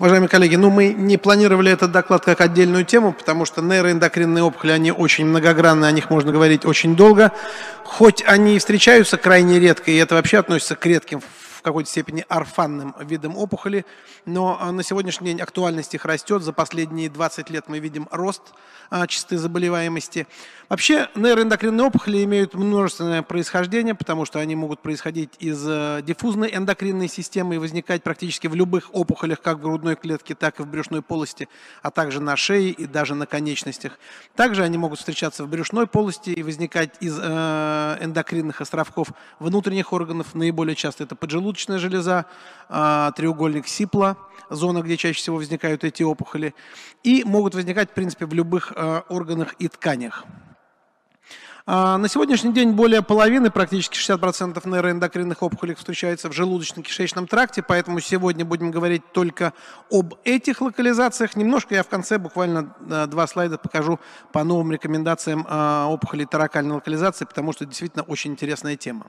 Уважаемые коллеги, ну мы не планировали этот доклад как отдельную тему, потому что нейроэндокринные опухоли, они очень многогранные, о них можно говорить очень долго. Хоть они и встречаются крайне редко, и это вообще относится к редким какой-то степени орфанным видом опухоли, но а, на сегодняшний день актуальность их растет. За последние 20 лет мы видим рост а, частоты заболеваемости. Вообще нейроэндокринные опухоли имеют множественное происхождение, потому что они могут происходить из э, диффузной эндокринной системы и возникать практически в любых опухолях, как в грудной клетке, так и в брюшной полости, а также на шее и даже на конечностях. Также они могут встречаться в брюшной полости и возникать из э, эндокринных островков внутренних органов. Наиболее часто это поджелудочные желудочная железа, а, треугольник Сипла, зона, где чаще всего возникают эти опухоли, и могут возникать, в принципе, в любых а, органах и тканях. А, на сегодняшний день более половины, практически 60% нейроэндокринных опухолей встречается в желудочно-кишечном тракте, поэтому сегодня будем говорить только об этих локализациях. Немножко я в конце буквально два слайда покажу по новым рекомендациям а, опухолей таракальной локализации, потому что действительно очень интересная тема.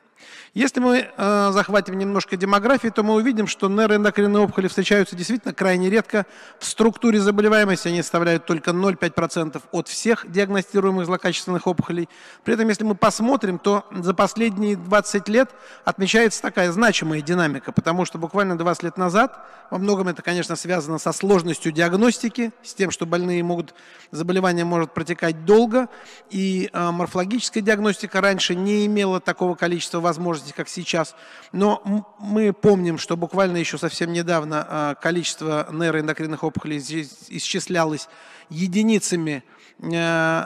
Если мы э, захватим немножко демографии, то мы увидим, что нейроэндокринные опухоли встречаются действительно крайне редко. В структуре заболеваемости они составляют только 0,5% от всех диагностируемых злокачественных опухолей. При этом, если мы посмотрим, то за последние 20 лет отмечается такая значимая динамика, потому что буквально 20 лет назад, во многом это, конечно, связано со сложностью диагностики, с тем, что больные могут, заболевание может протекать долго, и э, морфологическая диагностика раньше не имела такого количества возможностей, как сейчас. Но мы помним, что буквально еще совсем недавно э, количество нейроэндокринных опухолей исчислялось единицами э,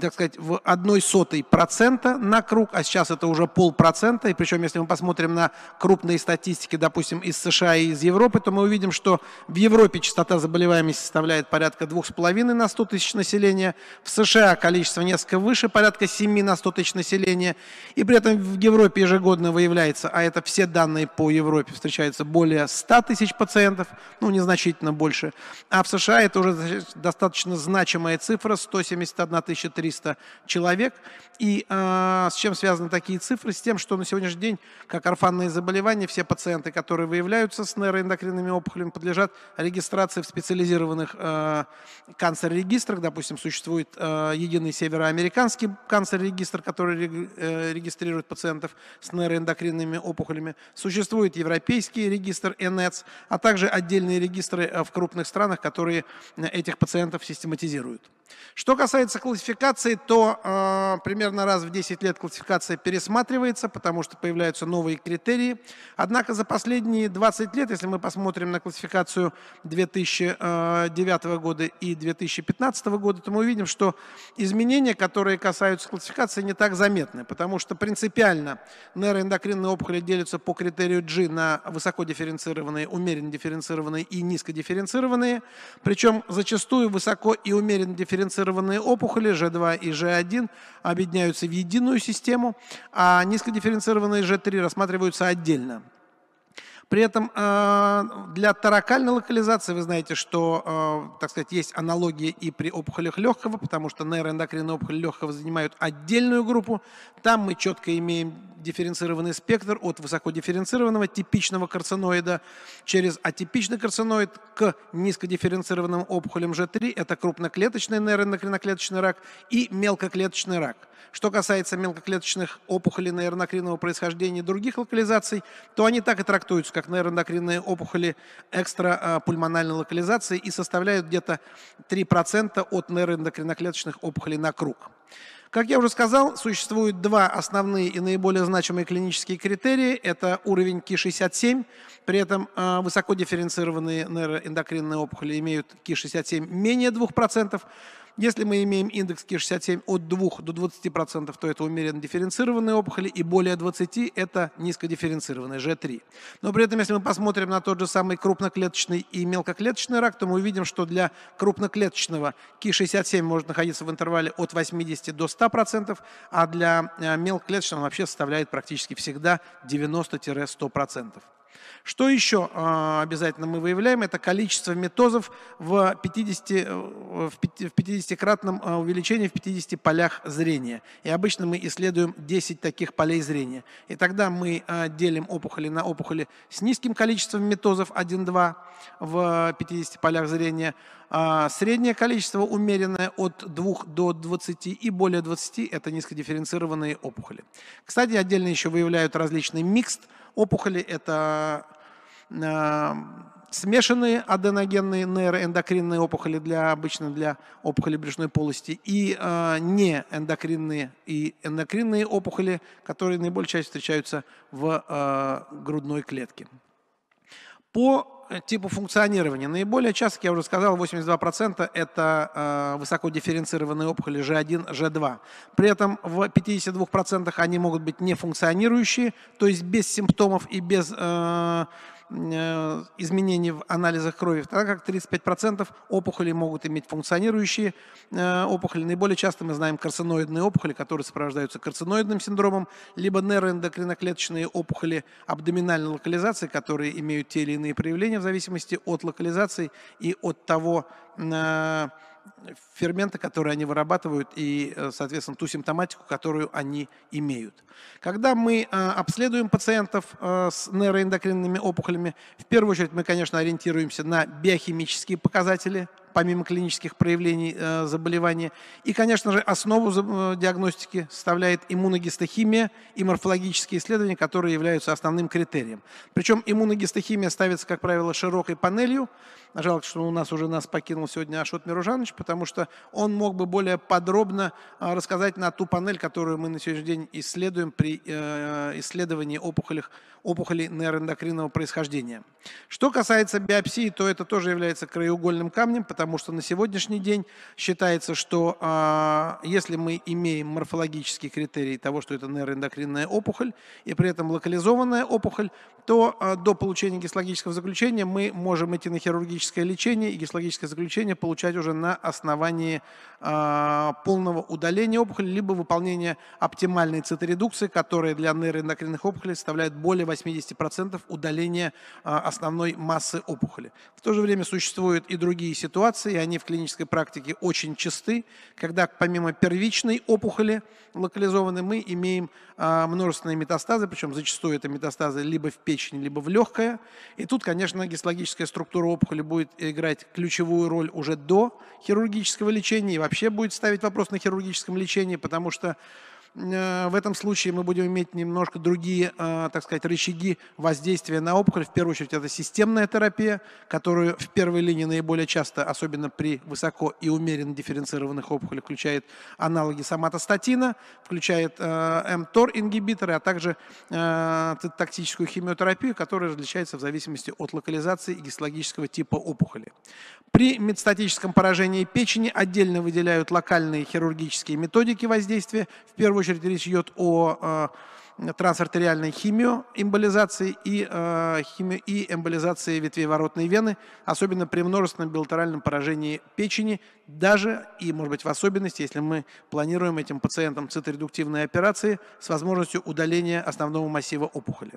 так сказать, в одной сотой процента на круг, а сейчас это уже полпроцента. И причем, если мы посмотрим на крупные статистики, допустим, из США и из Европы, то мы увидим, что в Европе частота заболеваемости составляет порядка 2,5 на 100 тысяч населения, в США количество несколько выше, порядка 7 на 100 тысяч населения. И при этом в Европе ежегодно выявляется, а это все данные по Европе, встречается более 100 тысяч пациентов, ну, незначительно больше. А в США это уже достаточно значимая цифра, 171 тысяч 1300 человек. И э, с чем связаны такие цифры? С тем, что на сегодняшний день, как орфанные заболевания, все пациенты, которые выявляются с нейроэндокринными опухолями, подлежат регистрации в специализированных э, канцер-регистрах. Допустим, существует э, единый североамериканский канцер-регистр, который э, регистрирует пациентов с нейроэндокринными опухолями. Существует европейский регистр ENETS, а также отдельные регистры э, в крупных странах, которые э, этих пациентов систематизируют. Что касается классификации, классификации, то э, примерно раз в 10 лет классификация пересматривается, потому что появляются новые критерии. Однако за последние 20 лет, если мы посмотрим на классификацию 2009 года и 2015 года, то мы увидим, что изменения, которые касаются классификации, не так заметны, потому что принципиально нейроэндокринные опухоли делятся по критерию G на высокодифференцированные, умеренно дифференцированные и низкодифференцированные. Причем зачастую высоко и умеренно дифференцированные опухоли G2 и G1 объединяются в единую систему, а низкодифференцированные G3 рассматриваются отдельно. При этом э, для таракальной локализации вы знаете, что, э, так сказать, есть аналогии и при опухолях легкого, потому что нейроэндокринные опухоли легкого занимают отдельную группу. Там мы четко имеем дифференцированный спектр от высокодифференцированного типичного карциноида через атипичный карциноид к низкодифференцированным опухолям G3, это крупноклеточный нейроэндокриноклеточный рак и мелкоклеточный рак. Что касается мелкоклеточных опухолей нейроэндокринного происхождения и других локализаций, то они так и трактуются, как как нейроэндокринные опухоли экстрапульмональной а, локализации и составляют где-то 3% от нейроэндокриноклеточных опухолей на круг. Как я уже сказал, существуют два основные и наиболее значимые клинические критерии. Это уровень Ки-67, при этом э, а, высоко дифференцированные нейроэндокринные опухоли имеют Ки-67 менее 2%, если мы имеем индекс Ки-67 от 2 до 20%, то это умеренно дифференцированные опухоли, и более 20% это низкодифференцированные G3. Но при этом, если мы посмотрим на тот же самый крупноклеточный и мелкоклеточный рак, то мы увидим, что для крупноклеточного Ки-67 может находиться в интервале от 80 до 100%, а для э, мелкоклеточного он вообще составляет практически всегда 90-100%. Что еще а, обязательно мы выявляем? Это количество метозов в 50 э, в 50, кратном а, увеличении в 50 полях зрения. И обычно мы исследуем 10 таких полей зрения. И тогда мы а, делим опухоли на опухоли с низким количеством метозов 1-2 в 50 полях зрения. Среднее количество умеренное от 2 до 20 и более 20 – это низкодифференцированные опухоли. Кстати, отдельно еще выявляют различный микст опухоли. Это смешанные аденогенные нейроэндокринные опухоли для обычно для опухоли брюшной полости и э, а, не эндокринные и эндокринные опухоли, которые наибольшей частью встречаются в э, грудной клетке. По э, типу функционирования. Наиболее часто, я уже сказал, 82% это э, высокодифференцированные опухоли G1, G2. При этом в 52% они могут быть нефункционирующие, то есть без симптомов и без э, Э, изменений в анализах крови, так как 35% опухолей могут иметь функционирующие э, опухоли. Наиболее часто мы знаем карциноидные опухоли, которые сопровождаются карциноидным синдромом, либо нейроэндокриноклеточные опухоли абдоминальной локализации, которые имеют те или иные проявления в зависимости от локализации и от того, э, ферменты, которые они вырабатывают, и, э, соответственно, ту симптоматику, которую они имеют. Когда мы э, обследуем пациентов э, с нейроэндокринными опухолями, в первую очередь мы, конечно, ориентируемся на биохимические показатели – помимо клинических проявлений э, заболевания. И, конечно же, основу э, диагностики составляет иммуногистохимия и морфологические исследования, которые являются основным критерием. Причем иммуногистохимия ставится, как правило, широкой панелью. Жалко, что у нас уже нас покинул сегодня Ашот Миружанович, потому что он мог бы более подробно э, рассказать на ту панель, которую мы на сегодняшний день исследуем при исследовании опухолей, опухолей нейроэндокринного происхождения. Что касается биопсии, то это тоже является краеугольным камнем, потому потому что на сегодняшний день считается, что а, если мы имеем морфологический критерий того, что это нейроэндокринная опухоль, и при этом локализованная опухоль, то а, до получения гистологического заключения мы можем идти на хирургическое лечение и гистологическое заключение получать уже на основании а, полного удаления опухоли, либо выполнения оптимальной циторедукции, которая для нейроэндокринных опухолей составляет более 80% удаления а, основной массы опухоли. В то же время существуют и другие ситуации, и они в клинической практике очень часты, когда помимо первичной опухоли локализованной мы имеем множественные метастазы, причем зачастую это метастазы либо в печени, печень, либо в легкое. И тут, конечно, гистологическая структура опухоли будет играть ключевую роль уже до хирургического лечения и вообще будет ставить вопрос на хирургическом лечении, потому что Э, в этом случае мы будем иметь немножко другие, э, так сказать, рычаги воздействия на опухоль. В первую очередь это системная терапия, которую в первой линии наиболее часто, особенно при высоко и умеренно дифференцированных опухолях, включает аналоги соматостатина, включает э, МТОР-ингибиторы, а также тактическую химиотерапию, которая различается в зависимости от локализации и гистологического типа опухоли. При метастатическом поражении печени отдельно выделяют локальные хирургические методики воздействия. В первую очередь речь идет о э, трансартериальной химиоэмболизации и, э, химио и эмболизации ветвей воротной вены, особенно при множественном билатеральном поражении печени, даже и, может быть, в особенности, если мы планируем этим пациентам циторедуктивные операции с возможностью удаления основного массива опухоли.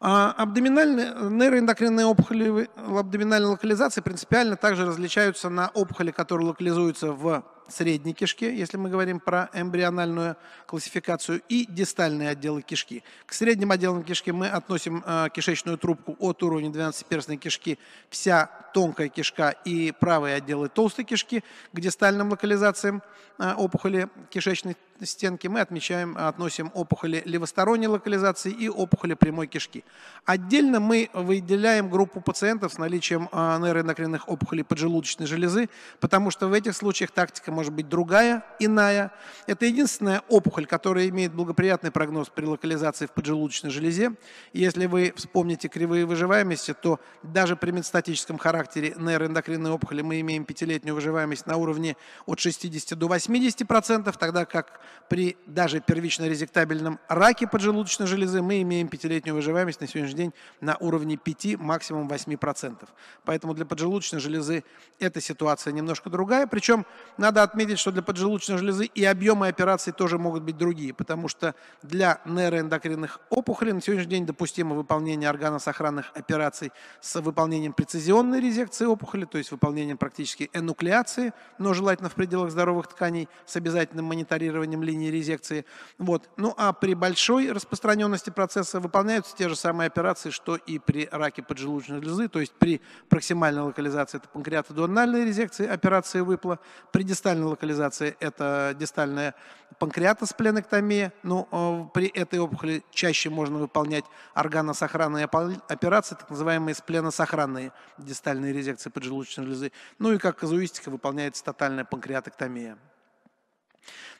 А абдоминальные, э, нейроэндокринные опухоли абдоминальной локализации принципиально также различаются на опухоли, которые локализуются в средней кишки, если мы говорим про эмбриональную классификацию, и дистальные отделы кишки. К средним отделам кишки мы относим э, кишечную трубку от уровня 12-перстной кишки, вся тонкая кишка и правые отделы толстой кишки. К дистальным локализациям э, опухоли кишечной стенки мы отмечаем, относим опухоли левосторонней локализации и опухоли прямой кишки. Отдельно мы выделяем группу пациентов с наличием э, нейроэндокринных опухолей поджелудочной железы, потому что в этих случаях тактика может быть другая, иная. Это единственная опухоль, которая имеет благоприятный прогноз при локализации в поджелудочной железе. если вы вспомните кривые выживаемости, то даже при метастатическом характере нейроэндокринной опухоли мы имеем пятилетнюю выживаемость на уровне от 60 до 80%, тогда как при даже первично-резектабельном раке поджелудочной железы мы имеем пятилетнюю выживаемость на сегодняшний день на уровне 5, максимум 8%. Поэтому для поджелудочной железы эта ситуация немножко другая. Причем надо отметить, что для поджелудочной железы и объемы операций тоже могут быть другие, потому что для нейроэндокринных опухолей на сегодняшний день допустимо выполнение органосохранных операций с выполнением прецизионной резекции опухоли, то есть выполнением практически энуклеации, но желательно в пределах здоровых тканей с обязательным мониторированием линии резекции. Вот. Ну а при большой распространенности процесса выполняются те же самые операции, что и при раке поджелудочной железы, то есть при проксимальной локализации это панкреатодональной резекции, операции выпла, при дистальной дистальная локализация – это дистальная панкреатоспленэктомия. Ну, э, при этой опухоли чаще можно выполнять органосохранные операции, так называемые спленосохранные дистальные резекции поджелудочной железы. Ну и как казуистика выполняется тотальная панкреатоктомия.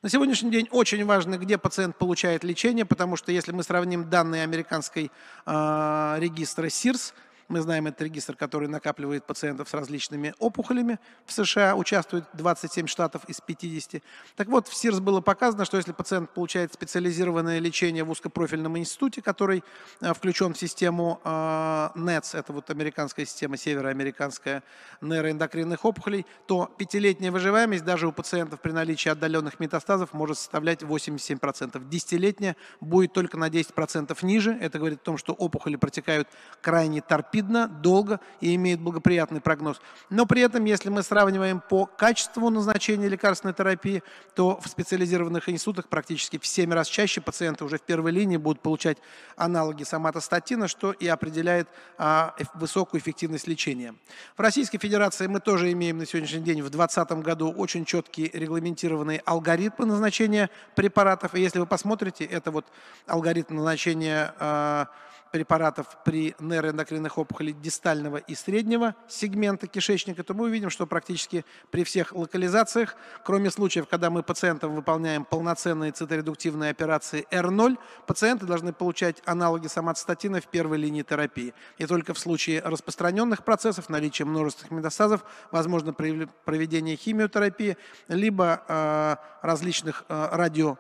На сегодняшний день очень важно, где пациент получает лечение, потому что если мы сравним данные американской э, регистра СИРС – мы знаем этот регистр, который накапливает пациентов с различными опухолями. В США участвует 27 штатов из 50. Так вот, в СИРС было показано, что если пациент получает специализированное лечение в узкопрофильном институте, который э, включен в систему э, НЭЦ, это вот американская система, североамериканская нейроэндокринных опухолей, то пятилетняя выживаемость даже у пациентов при наличии отдаленных метастазов может составлять 87%. Десятилетняя будет только на 10% ниже. Это говорит о том, что опухоли протекают крайне торпедно rapidно, долго и имеет благоприятный прогноз. Но при этом, если мы сравниваем по качеству назначения лекарственной терапии, то в специализированных институтах практически в 7 раз чаще пациенты уже в первой линии будут получать аналоги соматостатина, что и определяет а, высокую эффективность лечения. В Российской Федерации мы тоже имеем на сегодняшний день в 2020 году очень четкие регламентированные алгоритмы назначения препаратов. И если вы посмотрите, это вот алгоритм назначения э, препаратов при нейроэндокринных опухолей дистального и среднего сегмента кишечника, то мы увидим, что практически при всех локализациях, кроме случаев, когда мы пациентам выполняем полноценные циторедуктивные операции R0, пациенты должны получать аналоги соматостатина в первой линии терапии. И только в случае распространенных процессов, наличия множественных метастазов, возможно проведение химиотерапии, либо э, различных э, радио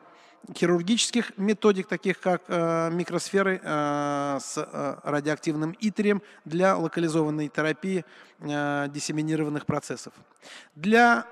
хирургических методик, таких как э, микросферы э, с э, радиоактивным итрием для локализованной терапии диссеминированных процессов. Для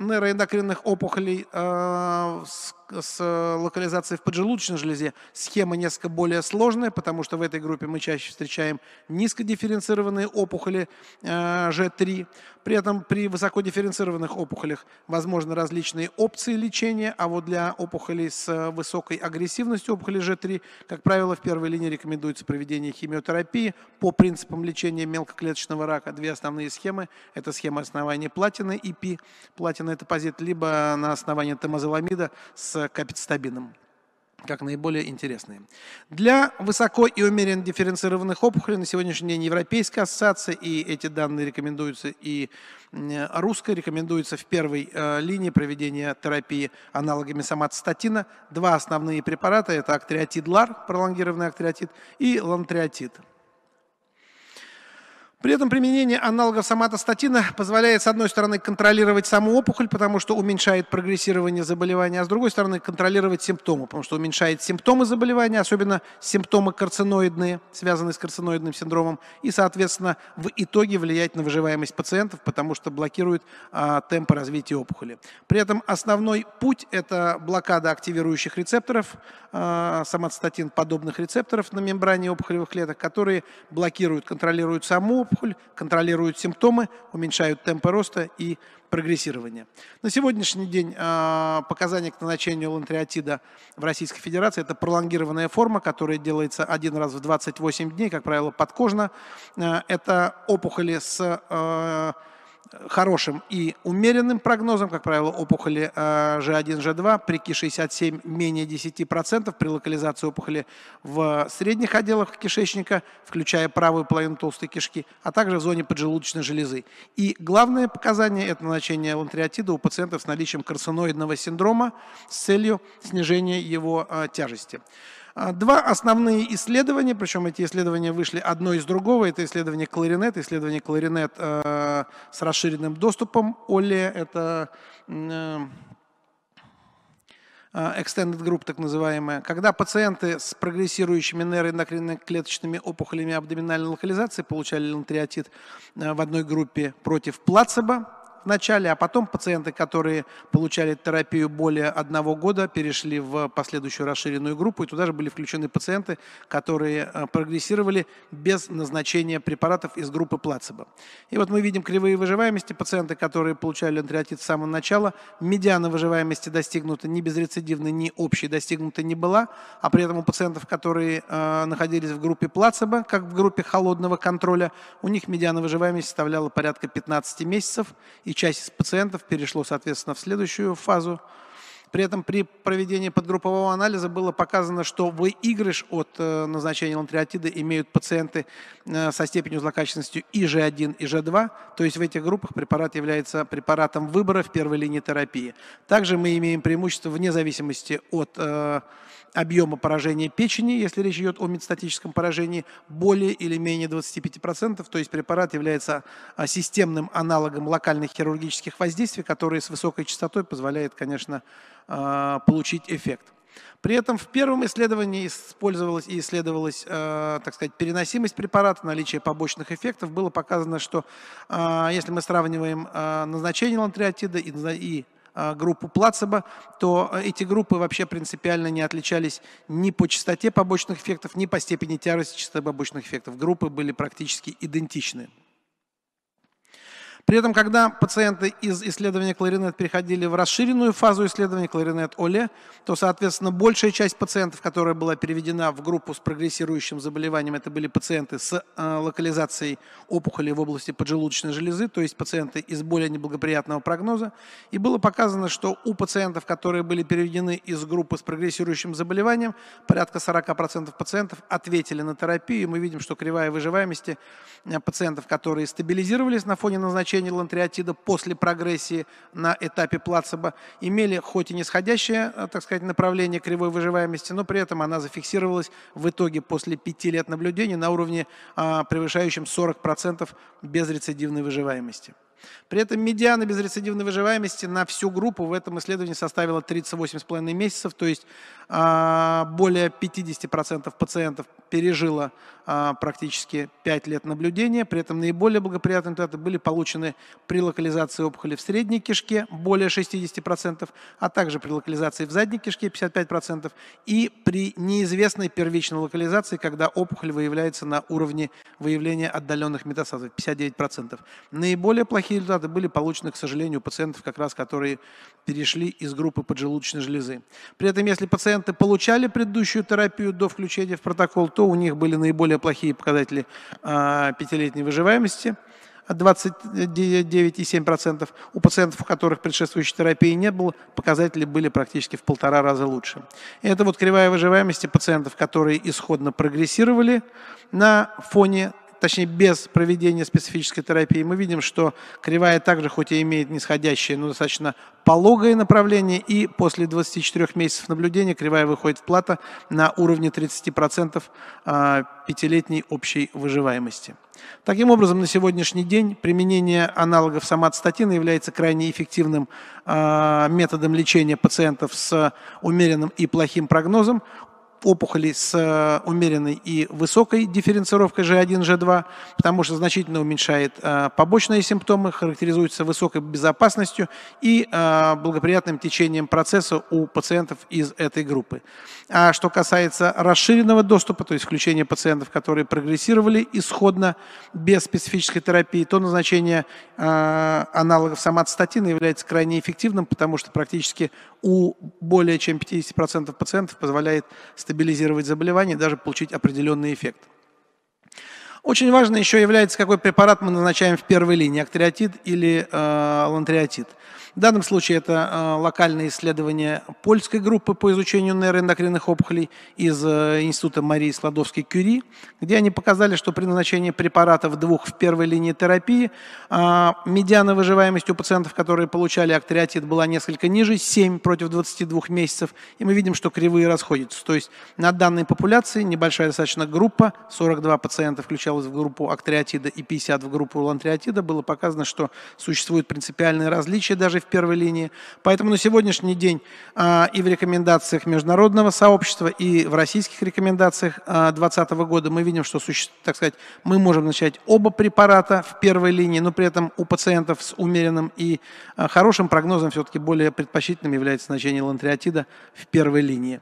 нейроэндокринных опухолей э, с, локализацией в поджелудочной железе схема несколько более сложная, потому что в этой группе мы чаще встречаем низкодифференцированные опухоли э, G3. При этом при высокодифференцированных опухолях возможны различные опции лечения, а вот для опухолей с высокой агрессивностью опухоли G3, как правило, в первой линии рекомендуется проведение химиотерапии по принципам лечения мелкоклеточного рака. Две основные схемы – это схема основания платины и пи платины на позит либо на основании темазоламида с капицитабином как наиболее интересные. Для высоко и умеренно дифференцированных опухолей на сегодняшний день Европейская ассоциация, и эти данные рекомендуются, и русская рекомендуется в первой э, линии проведения терапии аналогами соматостатина. Два основные препарата – это актриатид лар, пролонгированный актриатид, и лантриатид. При этом применение аналогов соматостатина позволяет, с одной стороны, контролировать саму опухоль, потому что уменьшает прогрессирование заболевания, а с другой стороны, контролировать симптомы, потому что уменьшает симптомы заболевания, особенно симптомы карциноидные, связанные с карциноидным синдромом, и, соответственно, в итоге влиять на выживаемость пациентов, потому что блокирует а, темпы развития опухоли. При этом основной путь – это блокада активирующих рецепторов, а, соматостатин подобных рецепторов на мембране опухолевых клеток, которые блокируют, контролируют саму опухоль, контролируют симптомы, уменьшают темпы роста и прогрессирования. На сегодняшний день а, показания к назначению лантриотида в Российской Федерации – это пролонгированная форма, которая делается один раз в 28 дней, как правило, подкожно. А, это опухоли с а, хорошим и умеренным прогнозом, как правило, опухоли G1, э, G2 при КИ-67 менее 10%, при локализации опухоли в средних отделах кишечника, включая правую половину толстой кишки, а также в зоне поджелудочной железы. И главное показание – это назначение лантриатида у пациентов с наличием карциноидного синдрома с целью снижения его э, тяжести. А, два основные исследования, причем эти исследования вышли одно из другого. Это исследование кларинет, исследование кларинет э, с расширенным доступом. Оле – это э, э, extended group, так называемая, когда пациенты с прогрессирующими нейроэндокринно-клеточными опухолями абдоминальной локализации получали лантриатит э, в одной группе против плацебо, вначале, а потом пациенты, которые получали терапию более одного года, перешли в последующую расширенную группу, и туда же были включены пациенты, которые э, прогрессировали без назначения препаратов из группы плацебо. И вот мы видим кривые выживаемости пациенты, которые получали лентриотит с самого начала. Медиана выживаемости достигнута ни безрецидивной, ни общей достигнута не была, а при этом у пациентов, которые э, находились в группе плацебо, как в группе холодного контроля, у них медиана выживаемости составляла порядка 15 месяцев, и часть из пациентов перешло, соответственно, в следующую фазу при этом при проведении подгруппового анализа было показано, что выигрыш от э, назначения лантриатида имеют пациенты э, со степенью злокачественностью иж 1 и G2, то есть в этих группах препарат является препаратом выбора в первой линии терапии. Также мы имеем преимущество вне зависимости от э, объема поражения печени, если речь идет о метастатическом поражении, более или менее 25%, то есть препарат является а, системным аналогом локальных хирургических воздействий, которые с высокой частотой позволяют, конечно, а, получить эффект. При этом в первом исследовании использовалась и исследовалась, э, а, так сказать, переносимость препарата, наличие побочных эффектов. Было показано, что э, если мы сравниваем э, назначение лантриатида и, и группу плацебо, то эти группы вообще принципиально не отличались ни по частоте побочных эффектов, ни по степени тяжести частоты побочных эффектов. Группы были практически идентичны. При этом, когда пациенты из исследования кларинет переходили в расширенную фазу исследования кларинет Оле, то, соответственно, большая часть пациентов, которая была переведена в группу с прогрессирующим заболеванием, это были пациенты с э, локализацией опухоли в области поджелудочной железы, то есть пациенты из более неблагоприятного прогноза. И было показано, что у пациентов, которые были переведены из группы с прогрессирующим заболеванием, порядка 40% пациентов ответили на терапию. И мы видим, что кривая выживаемости э, пациентов, которые стабилизировались на фоне назначения лечения лантриотида после прогрессии на этапе плацебо имели хоть и нисходящее, э, так сказать, направление кривой выживаемости, но при этом она зафиксировалась в итоге после пяти лет наблюдения на уровне, а, превышающем 40% безрецидивной выживаемости. При этом медиана безрецидивной выживаемости на всю группу в этом исследовании составила 38,5 месяцев, то есть э, более 50% пациентов пережило э, практически 5 лет наблюдения. При этом наиболее благоприятные результаты были получены при локализации опухоли в средней кишке более 60%, а также при локализации в задней кишке 55% и при неизвестной первичной локализации, когда опухоль выявляется на уровне выявления отдаленных метастазов 59%. Наиболее плохие Такие результаты были получены, к сожалению, у пациентов, как раз которые перешли из группы поджелудочной железы. При этом, если пациенты получали предыдущую терапию до включения в протокол, то у них были наиболее плохие показатели а, пятилетней выживаемости. 29,7%. У пациентов, у которых предшествующей терапии не было, показатели были практически в полтора раза лучше. И это вот кривая выживаемости пациентов, которые исходно прогрессировали на фоне точнее без проведения специфической терапии, мы видим, что кривая также, хоть и имеет нисходящее, но достаточно пологое направление, и после 24 месяцев наблюдения кривая выходит в плата на уровне 30% а, пятилетней общей выживаемости. Таким образом, на сегодняшний день применение аналогов соматостатина является крайне эффективным а, методом лечения пациентов с умеренным и плохим прогнозом, опухолей с э, умеренной и высокой дифференцировкой G1, G2, потому что значительно уменьшает э, побочные симптомы, характеризуется высокой безопасностью и э, благоприятным течением процесса у пациентов из этой группы. А что касается расширенного доступа, то есть включения пациентов, которые прогрессировали исходно без специфической терапии, то назначение аналогов соматостатина является крайне эффективным, потому что практически у более чем 50% пациентов позволяет стабилизировать стабилизировать заболевание даже получить определенный эффект. Очень важно еще является, какой препарат мы назначаем в первой линии, актриотид или э, лантриотид. В данном случае это э, локальное исследование польской группы по изучению нейроэндокринных опухолей из э, Института Марии Складовской-Кюри, где они показали, что при назначении препаратов двух в первой линии терапии э, медиана выживаемость у пациентов, которые получали актериатит, была несколько ниже, 7 против 22 месяцев, и мы видим, что кривые расходятся. То есть на данной популяции небольшая достаточно группа, 42 пациента включалась в группу актериатида и 50 в группу лантриатида, было показано, что существуют принципиальные различия даже в первой линии. Поэтому на сегодняшний день а, и в рекомендациях международного сообщества, и в российских рекомендациях 2020 а, года мы видим, что, так сказать, мы можем начать оба препарата в первой линии, но при этом у пациентов с умеренным и а, хорошим прогнозом все-таки более предпочтительным является значение лантриотида в первой линии.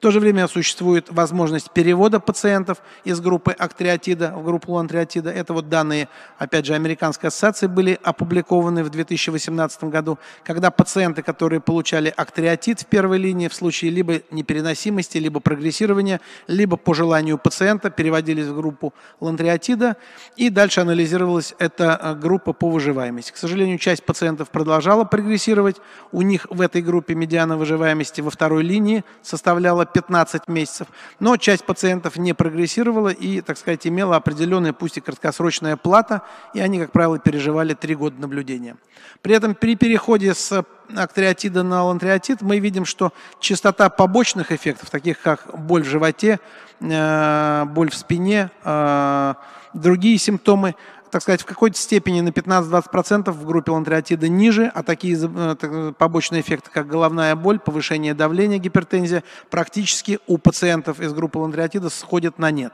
В то же время существует возможность перевода пациентов из группы актриотида в группу лантриотида. Это вот данные, опять же, Американской ассоциации были опубликованы в 2018 году, когда пациенты, которые получали актриотид в первой линии в случае либо непереносимости, либо прогрессирования, либо по желанию пациента переводились в группу лантриотида, и дальше анализировалась эта э, группа по выживаемости. К сожалению, часть пациентов продолжала прогрессировать, у них в этой группе медиана выживаемости во второй линии составляла 15 месяцев. Но часть пациентов не прогрессировала и, так сказать, имела определенная, пусть и краткосрочная плата, и они, как правило, переживали 3 года наблюдения. При этом при переходе с актриотида на лантриотид мы видим, что частота побочных эффектов, таких как боль в животе, э, боль в спине, э, другие симптомы, так сказать, в какой-то степени на 15-20% в группе лантриатида ниже, а такие э, э, побочные эффекты, как головная боль, повышение давления, гипертензия, практически у пациентов из группы лантриатида сходят на нет.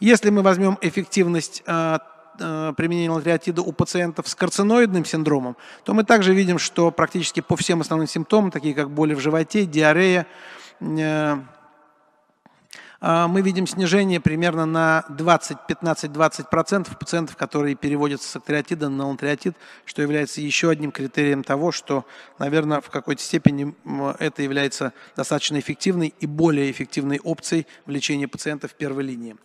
Если мы возьмем эффективность э, применения лантриатида у пациентов с карциноидным синдромом, то мы также видим, что практически по всем основным симптомам, такие как боли в животе, диарея, а, мы видим снижение примерно на 20, 15-20% пациентов, которые переводятся с актриотида на лантриотид, что является еще одним критерием того, что, наверное, в какой-то степени это является достаточно эффективной и более эффективной опцией в лечении пациентов первой линии.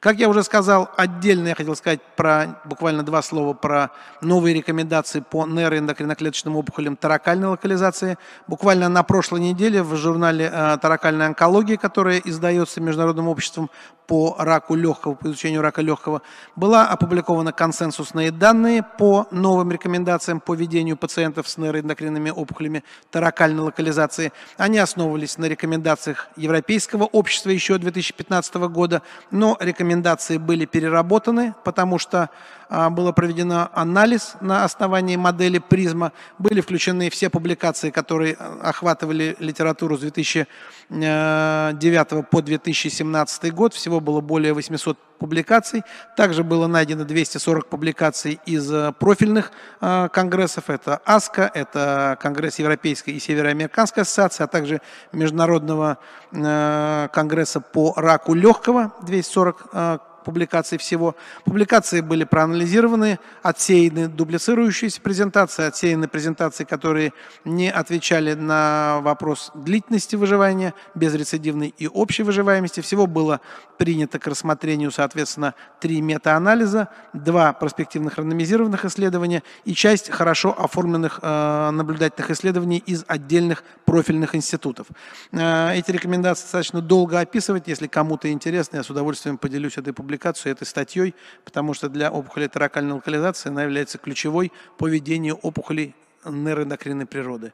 Как я уже сказал, отдельно я хотел сказать про буквально два слова про новые рекомендации по нейроэндокриноклеточным опухолям таракальной локализации. Буквально на прошлой неделе в журнале э, «Таракальная онкология», которая издается между международным обществом по раку легкого, по изучению рака легкого, была опубликована консенсусные данные по новым рекомендациям по ведению пациентов с нейроэндокринными опухолями таракальной локализации. Они основывались на рекомендациях Европейского общества еще 2015 года, но рекомендации были переработаны, потому что а, было проведено анализ на основании модели призма, были включены все публикации, которые а, охватывали литературу с 2009 э, по 2017 2017 год, всего было более 800 публикаций. Также было найдено 240 публикаций из э, профильных э, конгрессов. Это АСКА это Конгресс Европейской и Североамериканской ассоциации, а также Международного э, конгресса по раку легкого, 240 публикаций всего. Публикации были проанализированы, отсеяны дуплицирующиеся презентации, отсеяны презентации, которые не отвечали на вопрос длительности выживания, безрецидивной и общей выживаемости. Всего было принято к рассмотрению, соответственно, три метаанализа, два перспективных рандомизированных исследования и часть хорошо оформленных э, наблюдательных исследований из отдельных профильных институтов. Э, эти рекомендации достаточно долго описывать. Если кому-то интересно, я с удовольствием поделюсь этой публикацией публикацию этой статьей, потому что для опухоли таракальной локализации она является ключевой поведению ведению опухолей нейроэндокринной природы.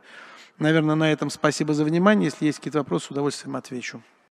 Наверное, на этом спасибо за внимание. Если есть какие-то вопросы, с удовольствием отвечу.